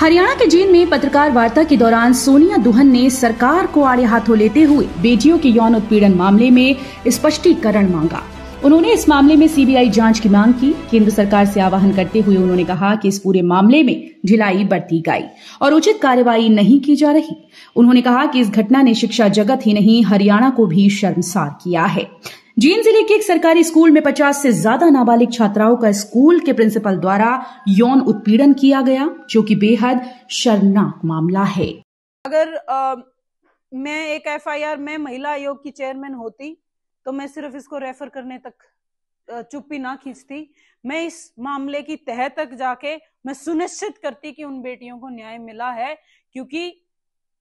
हरियाणा के जेल में पत्रकार वार्ता के दौरान सोनिया दुहन ने सरकार को आड़े हाथों लेते हुए बेटियों के यौन उत्पीड़न मामले में स्पष्टीकरण मांगा उन्होंने इस मामले में सीबीआई जांच की मांग की केंद्र सरकार से आवाहन करते हुए उन्होंने कहा कि इस पूरे मामले में ढिलाई बरती गई और उचित कार्यवाही नहीं की जा रही उन्होंने कहा कि इस घटना ने शिक्षा जगत ही नहीं हरियाणा को भी शर्मसार किया है जींद जिले के एक सरकारी स्कूल में 50 से ज्यादा नाबालिग छात्राओं का स्कूल के प्रिंसिपल द्वारा यौन उत्पीड़न किया गया जो कि बेहद शर्मनाक मामला है अगर आ, मैं एक एफआईआर में महिला आयोग की चेयरमैन होती तो मैं सिर्फ इसको रेफर करने तक चुप्पी ना खींचती मैं इस मामले की तह तक जाके मैं सुनिश्चित करती कि उन बेटियों को न्याय मिला है क्योंकि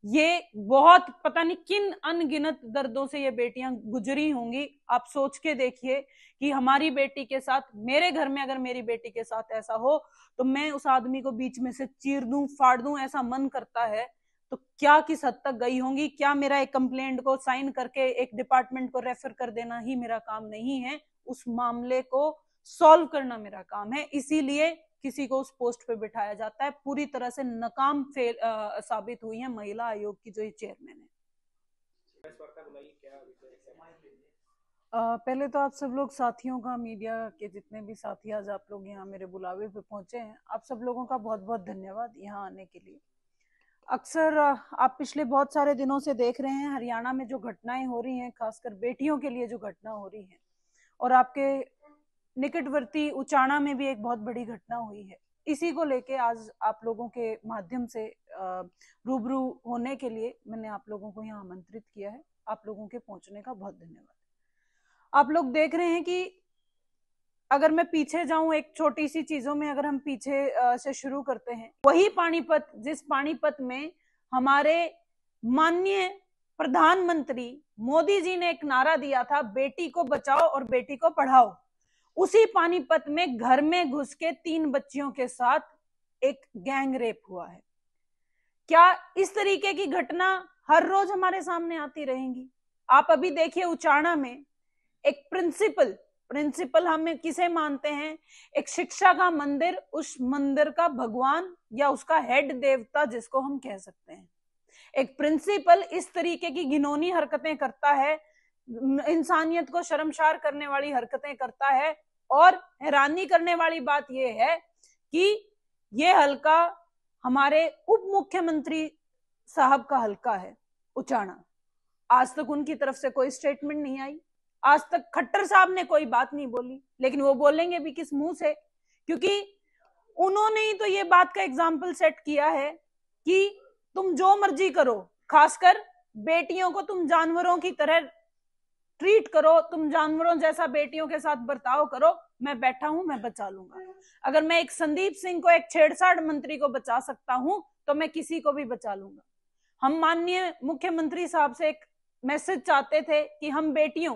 ये बहुत पता नहीं किन अनगिनत दर्दों से ये बेटियां गुजरी होंगी आप सोच के देखिए कि हमारी बेटी के साथ मेरे घर में अगर मेरी बेटी के साथ ऐसा हो तो मैं उस आदमी को बीच में से चीर दूं फाड़ दूं ऐसा मन करता है तो क्या किस हद तक गई होंगी क्या मेरा एक कंप्लेंट को साइन करके एक डिपार्टमेंट को रेफर कर देना ही मेरा काम नहीं है उस मामले को सॉल्व करना मेरा काम है इसीलिए किसी को उस पोस्ट पे बिठाया जाता है पूरी तरह से नाकाम फेल आ, साबित हुई है महिला आयोग की जो चेयरमैन है पहले तो आप सब लोग साथियों का मीडिया के जितने भी साथी आज आप लोग यहाँ मेरे बुलावे पे पहुंचे हैं आप सब लोगों का बहुत बहुत धन्यवाद यहाँ आने के लिए अक्सर आप पिछले बहुत सारे दिनों से देख रहे हैं हरियाणा में जो घटनाएं हो रही हैं खासकर बेटियों के लिए जो घटना हो रही है और आपके निकटवर्ती उचाणा में भी एक बहुत बड़ी घटना हुई है इसी को लेके आज आप लोगों के माध्यम से रूबरू होने के लिए मैंने आप लोगों को यहाँ आमंत्रित किया है आप लोगों के पहुंचने का बहुत धन्यवाद आप लोग देख रहे हैं कि अगर मैं पीछे जाऊं एक छोटी सी चीजों में अगर हम पीछे से शुरू करते हैं वही पानीपत जिस पानीपत में हमारे माननीय प्रधानमंत्री मोदी जी ने एक नारा दिया था बेटी को बचाओ और बेटी को पढ़ाओ उसी पानीपत में घर में घुस के तीन बच्चियों के साथ एक गैंग रेप हुआ है क्या इस तरीके की घटना हर रोज हमारे सामने आती रहेंगी आप अभी देखिए उचाणा में एक प्रिंसिपल प्रिंसिपल हम किसे मानते हैं एक शिक्षा का मंदिर उस मंदिर का भगवान या उसका हेड देवता जिसको हम कह सकते हैं एक प्रिंसिपल इस तरीके की घिनौनी हरकतें करता है इंसानियत को शर्मशार करने वाली हरकतें करता है और हैरानी करने वाली बात यह है कि ये हल्का हमारे उप मुख्यमंत्री साहब का हल्का है उचाणा आज तक उनकी तरफ से कोई स्टेटमेंट नहीं आई आज तक खट्टर साहब ने कोई बात नहीं बोली लेकिन वो बोलेंगे भी किस मुंह से क्योंकि उन्होंने ही तो ये बात का एग्जाम्पल सेट किया है कि तुम जो मर्जी करो खासकर बेटियों को तुम जानवरों की तरह ट्रीट करो तुम जानवरों जैसा बेटियों के साथ बर्ताव करो मैं बैठा हूं मैं बचा लूंगा अगर मैं एक संदीप सिंह को एक छेड़छाड़ मंत्री को बचा सकता हूं तो मैं किसी को भी बचा लूंगा हम माननीय मुख्यमंत्री साहब से एक मैसेज चाहते थे कि हम बेटियों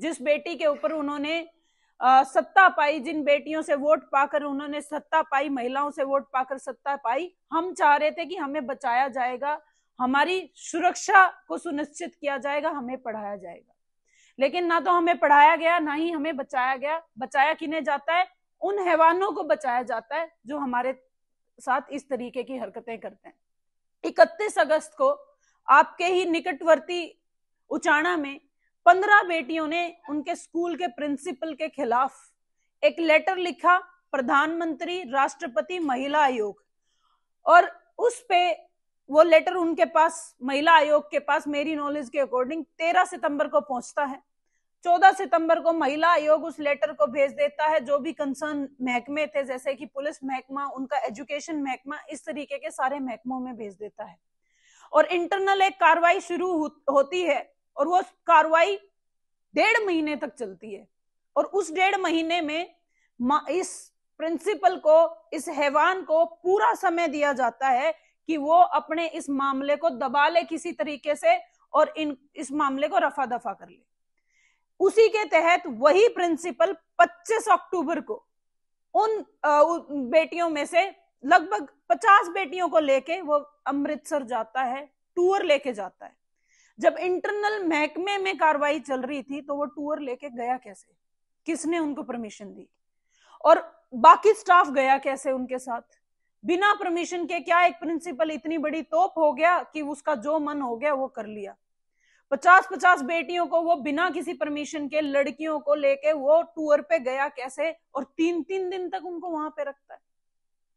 जिस बेटी के ऊपर उन्होंने आ, सत्ता पाई जिन बेटियों से वोट पाकर उन्होंने सत्ता पाई महिलाओं से वोट पाकर सत्ता पाई हम चाह रहे थे कि हमें बचाया जाएगा हमारी सुरक्षा को सुनिश्चित किया जाएगा हमें पढ़ाया जाएगा लेकिन ना तो हमें पढ़ाया गया ना ही हमें बचाया गया बचाया किने जाता है उन हैवानों को बचाया जाता है जो हमारे साथ इस तरीके की हरकतें करते हैं इकतीस अगस्त को आपके ही निकटवर्ती उचाणा में पंद्रह बेटियों ने उनके स्कूल के प्रिंसिपल के खिलाफ एक लेटर लिखा प्रधानमंत्री राष्ट्रपति महिला आयोग और उस पे वो लेटर उनके पास महिला आयोग के पास मेरी नॉलेज के अकॉर्डिंग 13 सितंबर को पहुंचता है 14 सितंबर को महिला आयोग उस लेटर को भेज देता है जो भी कंसर्न महकमे थे जैसे कि पुलिस महकमा उनका एजुकेशन महकमा इस तरीके के सारे महकमों में भेज देता है और इंटरनल एक कार्रवाई शुरू होती है और वो कार्रवाई डेढ़ महीने तक चलती है और उस डेढ़ महीने में इस प्रिंसिपल को इस हैवान को पूरा समय दिया जाता है कि वो अपने इस मामले को दबा ले किसी तरीके से और इन इस मामले को रफा दफा कर ले उसी के तहत वही प्रिंसिपल 25 अक्टूबर को उन बेटियों में से लगभग 50 बेटियों को लेके वो अमृतसर जाता है टूर लेके जाता है जब इंटरनल महकमे में कार्रवाई चल रही थी तो वो टूर लेके गया कैसे किसने उनको परमिशन दी और बाकी स्टाफ गया कैसे उनके साथ बिना परमिशन के क्या एक प्रिंसिपल इतनी बड़ी तोप हो गया कि उसका जो मन हो गया वो कर लिया पचास पचास बेटियों को वो बिना किसी परमिशन के लड़कियों को लेके वो टूर पे गया कैसे और तीन तीन दिन तक उनको वहां पे रखता है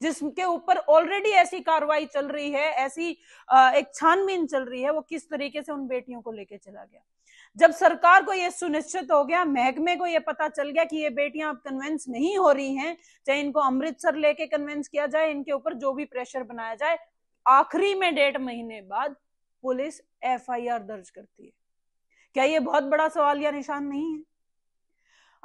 जिसके ऊपर ऑलरेडी ऐसी कार्रवाई चल रही है ऐसी एक छानबीन चल रही है वो किस तरीके से उन बेटियों को लेके चला गया जब सरकार को ये सुनिश्चित हो गया महकमे को ये पता चल गया कि ये बेटियां अब कन्वेंस नहीं हो रही हैं चाहे इनको अमृतसर लेके कन्वेंस किया जाए इनके ऊपर जो भी प्रेशर बनाया जाए आखिरी में डेढ़ महीने बाद पुलिस एफआईआर दर्ज करती है क्या ये बहुत बड़ा सवाल या निशान नहीं है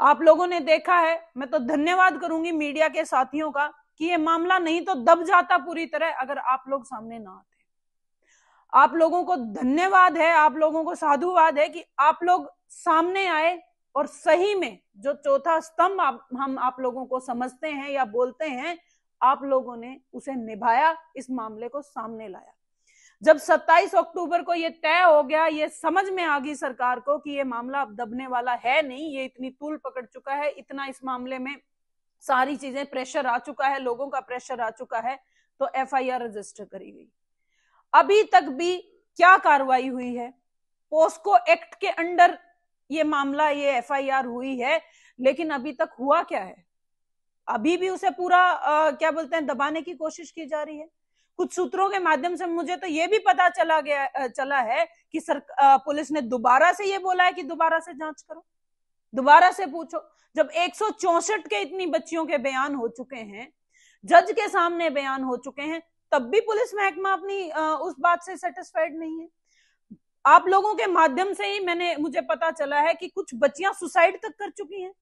आप लोगों ने देखा है मैं तो धन्यवाद करूंगी मीडिया के साथियों का कि ये मामला नहीं तो दब जाता पूरी तरह अगर आप लोग सामने ना आते आप लोगों को धन्यवाद है आप लोगों को साधुवाद है कि आप लोग सामने आए और सही में जो चौथा स्तंभ आप, हम आप लोगों को समझते हैं या बोलते हैं आप लोगों ने उसे निभाया इस मामले को सामने लाया जब 27 अक्टूबर को ये तय हो गया ये समझ में आ गई सरकार को कि ये मामला अब दबने वाला है नहीं ये इतनी तूल पकड़ चुका है इतना इस मामले में सारी चीजें प्रेशर आ चुका है लोगों का प्रेशर आ चुका है तो एफ रजिस्टर करी गई अभी तक भी क्या कार्रवाई हुई है पोस्को एक्ट के अंडर ये मामला ये एफ हुई है लेकिन अभी तक हुआ क्या है अभी भी उसे पूरा आ, क्या बोलते हैं दबाने की कोशिश की जा रही है कुछ सूत्रों के माध्यम से मुझे तो ये भी पता चला गया चला है कि सर पुलिस ने दोबारा से ये बोला है कि दोबारा से जांच करो दोबारा से पूछो जब एक के इतनी बच्चियों के बयान हो चुके हैं जज के सामने बयान हो चुके हैं तब भी पुलिस महकमा अपनी उस बात से सेटिस्फाइड नहीं है आप लोगों के माध्यम से ही मैंने मुझे पता चला है कि कुछ बच्चियां सुसाइड तक कर चुकी हैं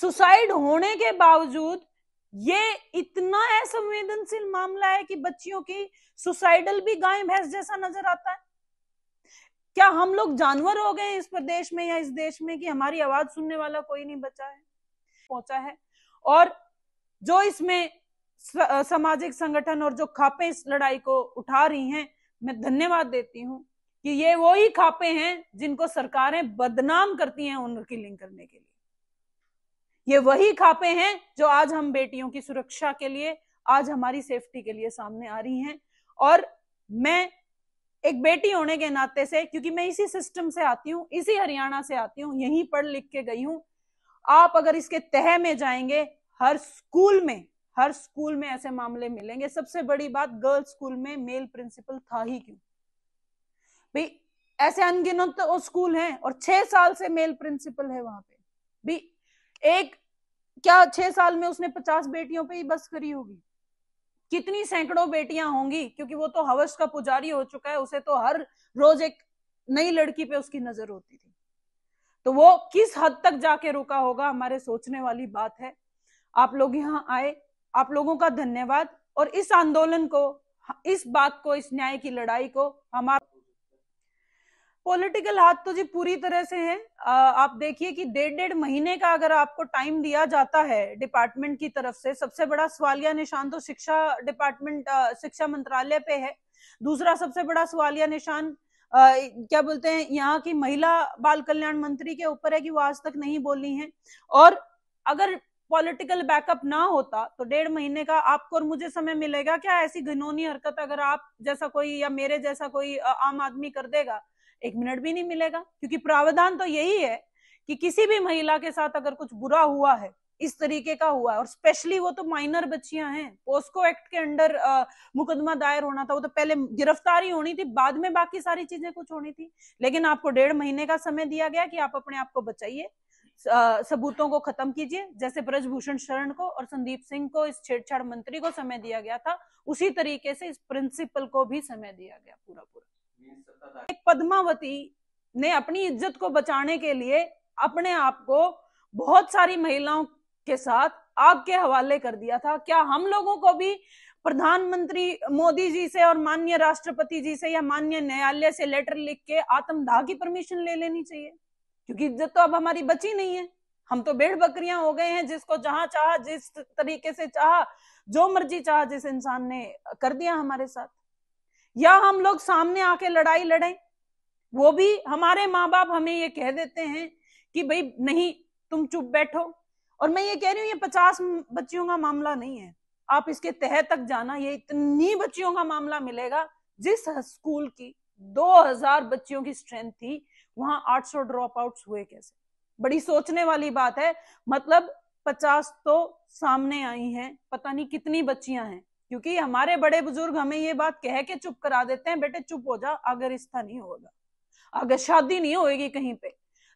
सुसाइड होने के बावजूद ये इतना असंवेदनशील मामला है कि बच्चियों की सुसाइडल भी गाय भैंस जैसा नजर आता है क्या हम लोग जानवर हो गए इस प्रदेश में या इस देश में कि हमारी आवाज सुनने वाला कोई नहीं बचा है पहुंचा है और जो इसमें सामाजिक संगठन और जो खापे इस लड़ाई को उठा रही हैं मैं धन्यवाद देती हूं कि ये वो ही खापे हैं जिनको सरकारें बदनाम करती हैं उनकी लिंक करने के लिए ये वही खापे हैं जो आज हम बेटियों की सुरक्षा के लिए आज हमारी सेफ्टी के लिए सामने आ रही हैं और मैं एक बेटी होने के नाते से क्योंकि मैं इसी सिस्टम से आती हूँ इसी हरियाणा से आती हूँ यहीं पढ़ लिख के गई हूँ आप अगर इसके तह में जाएंगे हर स्कूल में हर स्कूल में ऐसे मामले मिलेंगे सबसे बड़ी बात गर्ल्स स्कूल में मेल प्रिंसिपल था ही क्यों भाई ऐसे अनगिनत तो स्कूल हैं और छह साल से मेल प्रिंसिपल है वहां पे भी एक क्या छह साल में उसने पचास बेटियों पे ही बस करी होगी कितनी सैकड़ों बेटियां होंगी क्योंकि वो तो हवस का पुजारी हो चुका है उसे तो हर रोज एक नई लड़की पे उसकी नजर होती थी तो वो किस हद तक जाके रुका होगा हमारे सोचने वाली बात है आप लोग यहाँ आए आप लोगों का धन्यवाद और इस आंदोलन को इस बात को इस न्याय की लड़ाई को हमारा पॉलिटिकल हाथ तो जी पूरी तरह से हैं आप देखिए कि डेढ़ डेढ़ महीने का अगर आपको टाइम दिया जाता है डिपार्टमेंट की तरफ से सबसे बड़ा सवालिया निशान तो शिक्षा डिपार्टमेंट शिक्षा मंत्रालय पे है दूसरा सबसे बड़ा सवालिया निशान आ, क्या बोलते हैं यहाँ की महिला बाल कल्याण मंत्री के ऊपर है कि वो आज तक नहीं बोली है और अगर पॉलिटिकल बैकअप ना होता तो डेढ़ महीने का आपको और मुझे समय मिलेगा क्या ऐसी घिनौनी हरकत अगर आप जैसा कोई या मेरे जैसा कोई आम आदमी कर देगा एक मिनट भी नहीं मिलेगा क्योंकि प्रावधान तो यही है कि किसी भी महिला के साथ अगर कुछ बुरा हुआ है इस तरीके का हुआ है और स्पेशली वो तो माइनर बच्चियां हैं पोस्को एक्ट के अंडर मुकदमा दायर होना था वो तो पहले गिरफ्तारी होनी थी बाद में बाकी सारी चीजें कुछ होनी थी लेकिन आपको डेढ़ महीने का समय दिया गया कि आप अपने आप को बचाइए सबूतों को खत्म कीजिए जैसे ब्रजभूषण शरण को और संदीप सिंह को इस छेड़छाड़ मंत्री को समय दिया गया था उसी तरीके से इस प्रिंसिपल को भी समय दिया गया पूरा पूरा पद्मावती ने अपनी इज्जत को बचाने के लिए अपने आप को बहुत सारी महिलाओं के साथ आग के हवाले कर दिया था क्या हम लोगों को भी प्रधानमंत्री मोदी जी से और माननीय राष्ट्रपति जी से या माननीय न्यायालय से लेटर लिख के आत्मदाह की परमिशन ले लेनी चाहिए क्योंकि इज्जत तो अब हमारी बची नहीं है हम तो बेड़ बकरियां हो गए हैं जिसको जहां चाह जिस तरीके से चाह जो मर्जी चाह जिस इंसान ने कर दिया हमारे साथ या हम लोग सामने आके लड़ाई लड़े वो भी हमारे माँ बाप हमें ये कह देते हैं कि भाई नहीं तुम चुप बैठो और मैं ये कह रही हूँ ये पचास बच्चियों का मामला नहीं है आप इसके तह तक जाना ये इतनी बच्चियों का मामला मिलेगा जिस स्कूल की 2000 बच्चियों की स्ट्रेंथ थी वहां 800 ड्रॉप आउट हुए कैसे बड़ी सोचने वाली बात है मतलब 50 तो सामने आई हैं पता नहीं कितनी बच्चियां हैं क्योंकि हमारे बड़े बुजुर्ग हमें ये बात कह के चुप करा देते हैं बेटे चुप हो जा अगर रिश्ता नहीं होगा अगर शादी नहीं होगी कहीं पे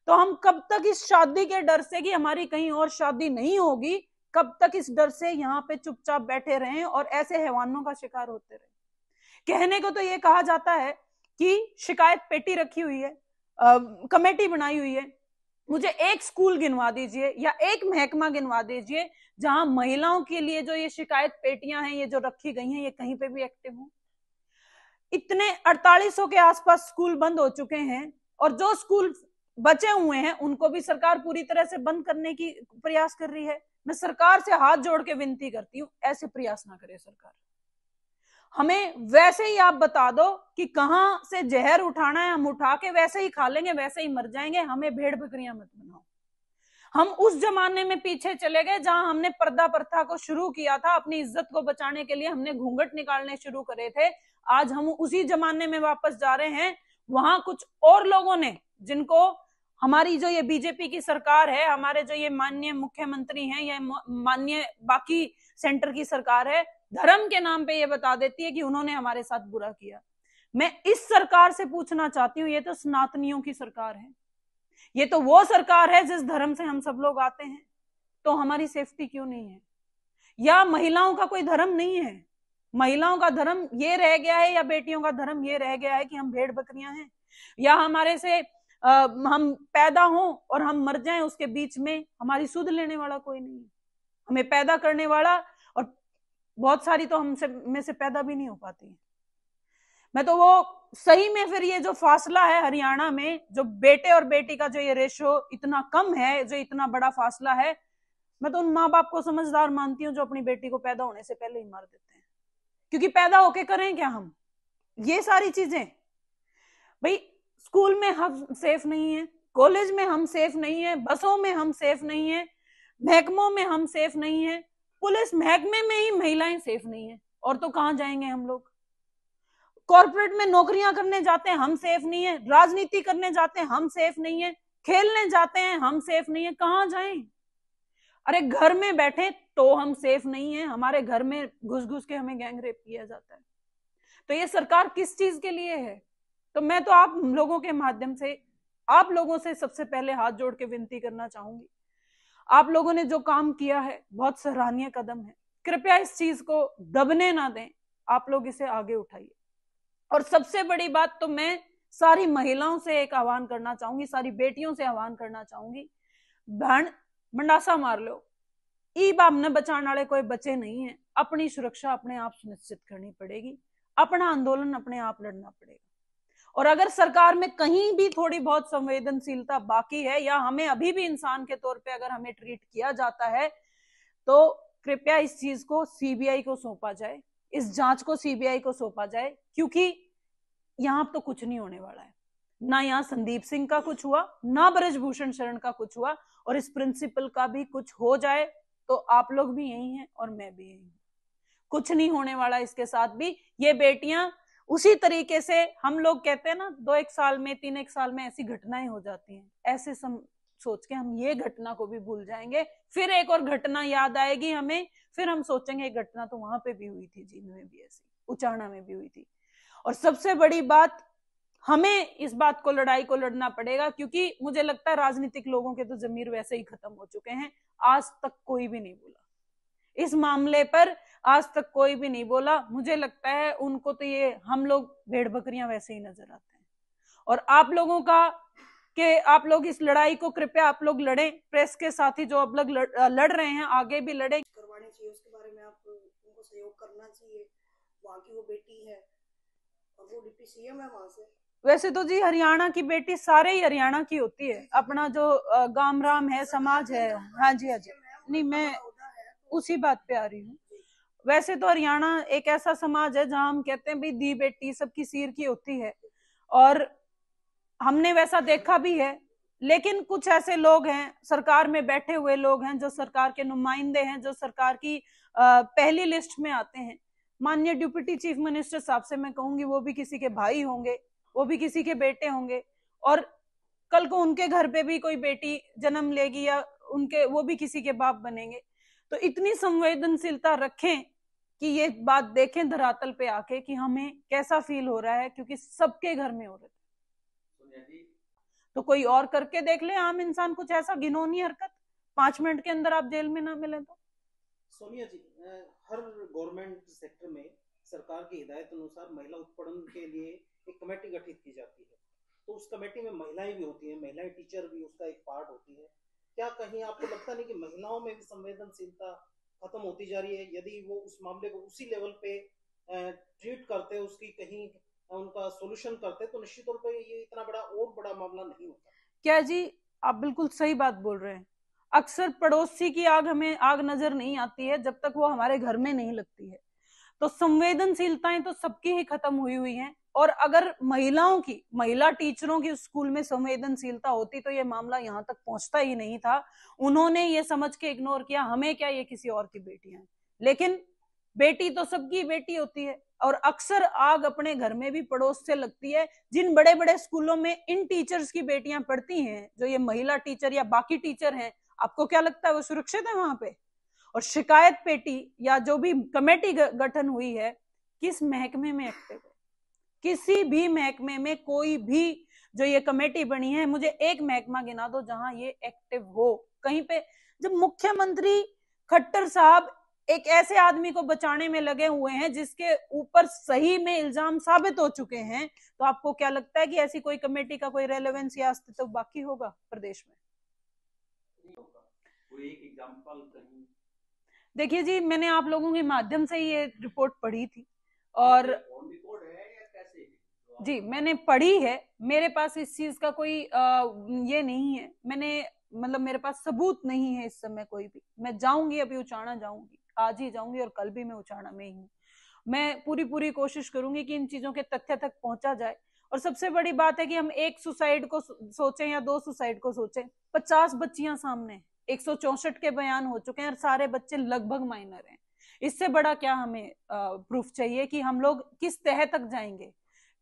तो हम कब तक इस शादी के डर से कि हमारी कहीं और शादी नहीं होगी कब तक इस डर से यहाँ पे चुपचाप बैठे रहें और ऐसे हैवानों का शिकार होते रहे कहने को तो ये कहा जाता है कि शिकायत पेटी रखी हुई है कमेटी बनाई हुई है मुझे एक स्कूल गिनवा दीजिए या एक महकमा गिनवा दीजिए जहां महिलाओं के लिए जो ये शिकायत पेटियां हैं ये जो रखी गई हैं ये कहीं पे भी एक्टिव हो इतने 4800 के आसपास स्कूल बंद हो चुके हैं और जो स्कूल बचे हुए हैं उनको भी सरकार पूरी तरह से बंद करने की प्रयास कर रही है मैं सरकार से हाथ जोड़ के विनती करती हूँ ऐसे प्रयास ना करे सरकार हमें वैसे ही आप बता दो कि कहां से जहर उठाना है हम उठा के वैसे ही खा लेंगे वैसे ही मर जाएंगे हमें भेड़ बकरियां मत बनाओ हम उस जमाने में पीछे चले गए जहां हमने पर्दा प्रथा को शुरू किया था अपनी इज्जत को बचाने के लिए हमने घूंघट निकालने शुरू करे थे आज हम उसी जमाने में वापस जा रहे हैं वहां कुछ और लोगों ने जिनको हमारी जो ये बीजेपी की सरकार है हमारे जो ये माननीय मुख्यमंत्री हैं या माननीय बाकी सेंटर की सरकार है धर्म के नाम पे ये बता देती है कि उन्होंने हमारे साथ बुरा किया मैं इस सरकार से पूछना चाहती हूँ ये तो सनातनियों की सरकार है ये तो वो सरकार है जिस धर्म से हम सब लोग आते हैं तो हमारी सेफ्टी क्यों नहीं है या महिलाओं का कोई धर्म नहीं है महिलाओं का धर्म ये रह गया है या बेटियों का धर्म ये रह गया है कि हम भेड़ बकरियां हैं या हमारे से आ, हम पैदा हों और हम मर जाएं उसके बीच में हमारी सुध लेने वाला कोई नहीं है हमें पैदा करने वाला बहुत सारी तो हमसे में से पैदा भी नहीं हो पाती मैं तो वो सही में फिर ये जो फासला है हरियाणा में जो बेटे और बेटी का जो ये रेशो इतना कम है जो इतना बड़ा फासला है मैं तो उन माँ बाप को समझदार मानती हूँ जो अपनी बेटी को पैदा होने से पहले ही मार देते हैं क्योंकि पैदा होके करें क्या हम ये सारी चीजें भाई स्कूल में हम सेफ नहीं है कॉलेज में हम सेफ नहीं है बसों में हम सेफ नहीं है महकमों में हम सेफ नहीं है पुलिस महकमे में ही महिलाएं सेफ नहीं है और तो कहां जाएंगे हम लोग कॉर्पोरेट में नौकरियां करने जाते हैं हम सेफ नहीं है राजनीति करने जाते हैं हम सेफ नहीं है खेलने जाते हैं हम सेफ नहीं है कहां जाए अरे घर में बैठे तो हम सेफ नहीं है हमारे घर में घुस घुस के हमें गैंग रेप किया जाता है तो ये सरकार किस चीज के लिए है तो मैं तो आप लोगों के माध्यम से आप लोगों से सबसे पहले हाथ जोड़ के विनती करना चाहूंगी आप लोगों ने जो काम किया है बहुत सराहनीय कदम है कृपया इस चीज को दबने ना दें आप लोग इसे आगे उठाइए और सबसे बड़ी बात तो मैं सारी महिलाओं से एक आह्वान करना चाहूंगी सारी बेटियों से आह्वान करना चाहूंगी बहन मंडासा मार लो ई ने बचाने वाले कोई बचे नहीं है अपनी सुरक्षा अपने आप सुनिश्चित करनी पड़ेगी अपना आंदोलन अपने आप लड़ना पड़ेगा और अगर सरकार में कहीं भी थोड़ी बहुत संवेदनशीलता बाकी है या हमें अभी भी इंसान के तौर पे अगर हमें ट्रीट किया जाता है तो कृपया इस चीज को सीबीआई को सौंपा जाए इस जांच को सीबीआई को सौंपा जाए क्योंकि यहां तो कुछ नहीं होने वाला है ना यहाँ संदीप सिंह का कुछ हुआ ना ब्रजभूषण शरण का कुछ हुआ और इस प्रिंसिपल का भी कुछ हो जाए तो आप लोग भी यही हैं और मैं भी यही हूं कुछ नहीं होने वाला इसके साथ भी ये बेटियां उसी तरीके से हम लोग कहते हैं ना दो एक साल में तीन एक साल में ऐसी घटनाएं हो जाती हैं ऐसे सम, सोच के हम ये घटना को भी भूल जाएंगे फिर एक और घटना याद आएगी हमें फिर हम सोचेंगे घटना तो वहां पे भी हुई थी जीन में भी ऐसी उचारणा में भी हुई थी और सबसे बड़ी बात हमें इस बात को लड़ाई को लड़ना पड़ेगा क्योंकि मुझे लगता है राजनीतिक लोगों के तो जमीर वैसे ही खत्म हो चुके हैं आज तक कोई भी नहीं बोला इस मामले पर आज तक कोई भी नहीं बोला मुझे लगता है उनको तो ये हम लोग भेड़ बकरियां वैसे ही नजर आते हैं और आप लोगों का कि आप लोग इस लड़ाई को कृपया आप लोग लड़े प्रेस के साथ ही जो अब लोग लड़, लड़ रहे हैं आगे भी लड़े करवाने चाहिए उसके बारे में आप उनको सहयोग करना चाहिए वहाँ की वो बेटी है और वो डिप्टी सीएम है वहाँ से वैसे तो जी हरियाणा की बेटी सारे ही हरियाणा की होती है अपना जो गाम राम है समाज है हाँ जी हाँ जी नहीं मैं तो उसी बात पे आ रही हूँ वैसे तो हरियाणा एक ऐसा समाज है जहाँ हम कहते हैं दी बेटी सबकी सीर की होती है और हमने वैसा देखा भी है लेकिन कुछ ऐसे लोग हैं सरकार में बैठे हुए लोग हैं जो सरकार के नुमाइंदे हैं जो सरकार की पहली लिस्ट में आते हैं माननीय डिप्टी चीफ मिनिस्टर साहब से मैं कहूंगी वो भी किसी के भाई होंगे वो भी किसी के बेटे होंगे और कल को उनके घर पे भी कोई बेटी जन्म लेगी या उनके वो भी किसी के बाप बनेंगे तो इतनी संवेदनशीलता रखें कि ये बात देखें धरातल पे आके कि हमें कैसा फील हो रहा है क्योंकि सबके घर में हो रहा है तो कोई और करके देख ले आम इंसान कुछ ऐसा घिनौनी हरकत पांच मिनट के अंदर आप जेल में ना मिले तो सोनिया जी हर गवर्नमेंट सेक्टर में सरकार की हिदायत अनुसार महिला उत्पादन के लिए एक कमेटी गठित की जाती है तो उस कमेटी में महिलाएं भी होती है महिलाएं टीचर भी उसका एक पार्ट होती है क्या कहीं आपको लगता नहीं कि महिलाओं में भी संवेदनशीलता खत्म होती जा रही है यदि वो उस मामले को उसी लेवल पे ट्रीट करते उसकी कहीं उनका सोल्यूशन करते तो निश्चित तौर पर ये इतना बड़ा और बड़ा मामला नहीं होता क्या जी आप बिल्कुल सही बात बोल रहे हैं अक्सर पड़ोसी की आग हमें आग नजर नहीं आती है जब तक वो हमारे घर में नहीं लगती है तो संवेदनशीलताएं तो सबकी ही खत्म हुई हुई हैं और अगर महिलाओं की महिला टीचरों की स्कूल में संवेदनशीलता होती तो ये मामला यहाँ तक पहुंचता ही नहीं था उन्होंने ये समझ के इग्नोर किया हमें क्या ये किसी और की बेटी है लेकिन बेटी तो सबकी बेटी होती है और अक्सर आग अपने घर में भी पड़ोस से लगती है जिन बड़े बड़े स्कूलों में इन टीचर्स की बेटियां पढ़ती हैं जो ये महिला टीचर या बाकी टीचर हैं आपको क्या लगता है वो सुरक्षित है वहां पे और शिकायत पेटी या जो भी कमेटी गठन हुई है किस महकमे में एक्टिव है किसी भी महकमे में कोई भी जो ये कमेटी बनी है मुझे एक महकमा गिना दो जहां ये एक्टिव हो कहीं पे जब मुख्यमंत्री खट्टर साहब एक ऐसे आदमी को बचाने में लगे हुए हैं जिसके ऊपर सही में इल्जाम साबित हो चुके हैं तो आपको क्या लगता है कि ऐसी कोई कमेटी का कोई रेलेवेंस या अस्तित्व बाकी होगा प्रदेश में एग्जांपल कहीं देखिए जी मैंने आप लोगों के माध्यम से ये रिपोर्ट पढ़ी थी और जी मैंने पढ़ी है मेरे पास इस चीज का कोई आ, ये नहीं है मैंने मतलब मेरे पास सबूत नहीं है इस समय कोई भी मैं जाऊंगी अभी उचाणा जाऊंगी आज ही जाऊंगी और कल भी मैं उचाणा में ही हूँ मैं पूरी पूरी कोशिश करूंगी कि इन चीजों के तथ्य तक पहुंचा जाए और सबसे बड़ी बात है कि हम एक सुसाइड को सोचें या दो सुसाइड को सोचें पचास बच्चियां सामने हैं एक के बयान हो चुके हैं और सारे बच्चे लगभग माइनर हैं इससे बड़ा क्या हमें प्रूफ चाहिए कि हम लोग किस तह तक जाएंगे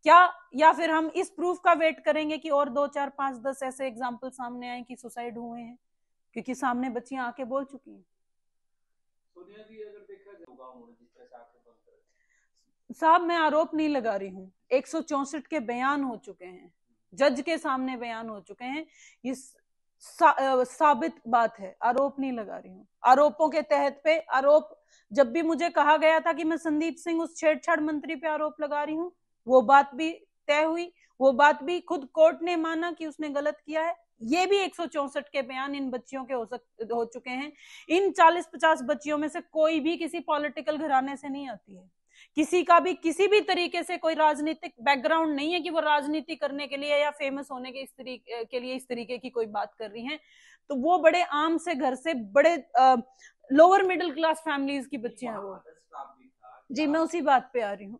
क्या या फिर हम इस प्रूफ का वेट करेंगे कि और दो चार पांच दस ऐसे एग्जाम्पल सामने आए कि सुसाइड हुए हैं क्योंकि सामने बच्चियां आके बोल चुकी हैं साहब मैं आरोप नहीं लगा रही हूँ एक के बयान हो चुके हैं जज के सामने बयान हो चुके हैं इस सा, साबित बात है आरोप नहीं लगा रही हूँ आरोपों के तहत पे आरोप जब भी मुझे कहा गया था कि मैं संदीप सिंह उस छेड़छाड़ मंत्री पे आरोप लगा रही हूँ वो बात भी तय हुई वो बात भी खुद कोर्ट ने माना कि उसने गलत किया है ये भी एक के बयान इन बच्चियों के हो सक हो चुके हैं इन 40-50 बच्चियों में से कोई भी किसी पॉलिटिकल घराने से नहीं आती है किसी का भी किसी भी तरीके से कोई राजनीतिक बैकग्राउंड नहीं है कि वो राजनीति करने के लिए या फेमस होने के इस तरीके के लिए इस तरीके की कोई बात कर रही हैं तो वो बड़े आम से घर से बड़े लोअर मिडिल क्लास फैमिलीज की बच्चियां हैं वो जी मैं उसी बात पे आ रही हूँ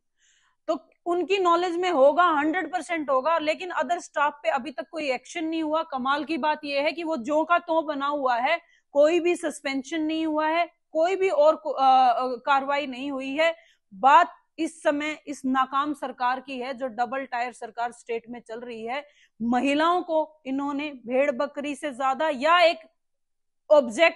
तो उनकी नॉलेज में होगा हंड्रेड परसेंट होगा लेकिन अदर स्टाफ पे अभी तक कोई एक्शन नहीं हुआ कमाल की बात यह है कि वो जो का तो बना हुआ है कोई भी सस्पेंशन नहीं हुआ है कोई भी और कार्रवाई नहीं हुई है बात इस समय इस नाकाम सरकार की है जो डबल टायर सरकार स्टेट में चल रही है महिलाओं को इन्होंने भेड़ बकरी से ज्यादा या एक ऑब्जेक्ट